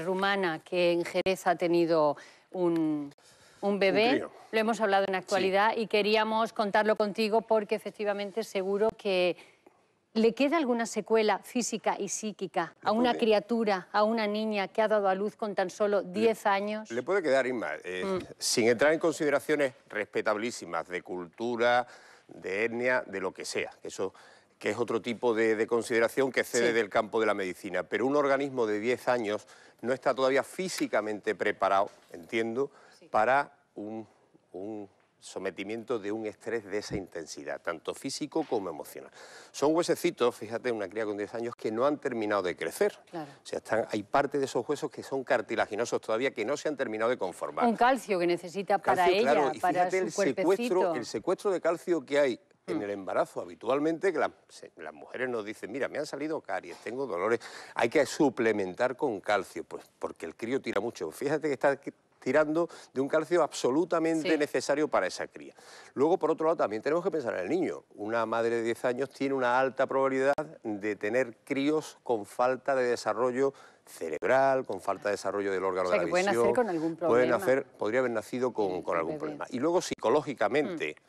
rumana que en Jerez ha tenido un, bebé. lo hemos hablado en actualidad y queríamos contarlo contigo porque efectivamente seguro que le queda alguna secuela física y psíquica a una criatura, a una niña que ha dado a luz con tan solo 10 años. Le puede quedar, Inma, eh, mm. sin entrar en consideraciones respetabilísimas de cultura, de etnia, de lo que sea. Eso que es otro tipo de, consideración que cede del campo de la medicina. Pero un organismo de 10 años no está todavía físicamente preparado, entiendo, para un, sometimiento de un estrés de esa intensidad, tanto físico como emocional. Son huesecitos, fíjate, una cría con 10 años que no han terminado de crecer. Claro. O sea, están, hay parte de esos huesos que son cartilaginosos todavía, que no se han terminado de conformar. Un calcio que necesita para claro, ella, para fíjate el secuestro, el secuestro de calcio que hay en el embarazo. Habitualmente que las, mujeres nos dicen, mira, me han salido caries, tengo dolores, hay que suplementar con calcio, pues porque el crío tira mucho. Fíjate que está tirando de un calcio absolutamente necesario para esa cría. Luego, por otro lado, también tenemos que pensar en el niño. Una madre de 10 años tiene una alta probabilidad de tener críos con falta de desarrollo cerebral, con falta de desarrollo del órgano de la visión. pueden nacer con algún problema. podría haber nacido con, algún problema. Y luego, psicológicamente... Mm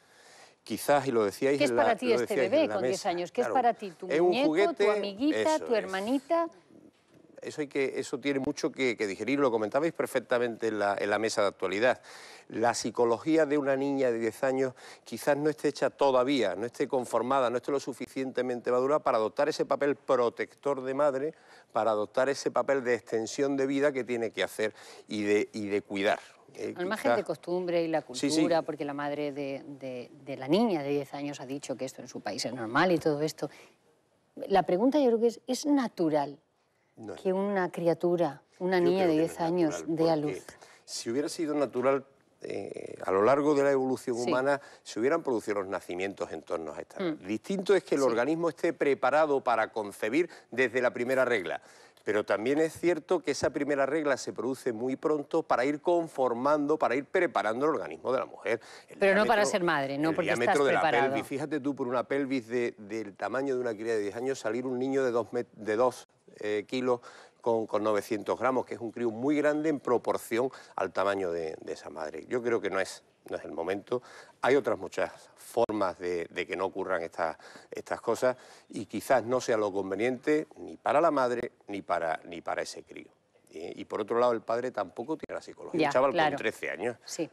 quizás, y lo decíais... ¿Qué es para ti este bebé con 10 años? ¿Qué es para ti? ¿Tu muñeco, tu amiguita, tu hermanita? eso, que, eso tiene mucho que, digerir, lo comentabais perfectamente en la, mesa de actualidad. La psicología de una niña de 10 años quizás no esté hecha todavía, no esté conformada, no esté lo suficientemente madura para adoptar ese papel protector de madre, para adoptar ese papel de extensión de vida que tiene que hacer y de, de cuidar. la eh, Al de costumbre y la cultura, porque la madre de, de la niña de 10 años ha dicho que esto en su país es normal y todo esto, la pregunta yo creo que es, ¿es natural que una criatura, una niña de 10 años, dé a luz. Si hubiera sido natural, eh, a lo largo de la evolución humana se hubieran producido los nacimientos en torno a esta. Mm. Distinto es que el organismo esté preparado para concebir desde la primera regla. Pero también es cierto que esa primera regla se produce muy pronto para ir conformando, para ir preparando el organismo de la mujer. Pero no para ser madre, no porque diámetro estás Fíjate tú, por una pelvis del tamaño de una cría de 10 años, salir un niño de de dos eh, kilos con, 900 gramos, que es un crío muy grande en proporción al tamaño de, esa madre. Yo creo que no es, no es el momento. Hay otras muchas formas de, de que no ocurran estas, estas cosas y quizás no sea lo conveniente ni para la madre ni para, ni para ese crío. Y por otro lado, el padre tampoco tiene la psicología. un chaval con 13 años. Sí.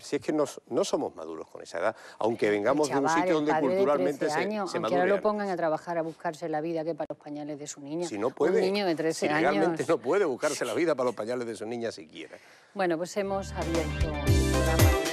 si es que no somos maduros con esa edad, aunque vengamos de un sitio donde culturalmente se 13 años, ahora lo pongan a trabajar a buscarse la vida que para los pañales de su niña. Si no puede. Un niño de 13 si años. Realmente no puede buscarse la vida para los pañales de su niña siquiera. Bueno, pues hemos abierto el programa.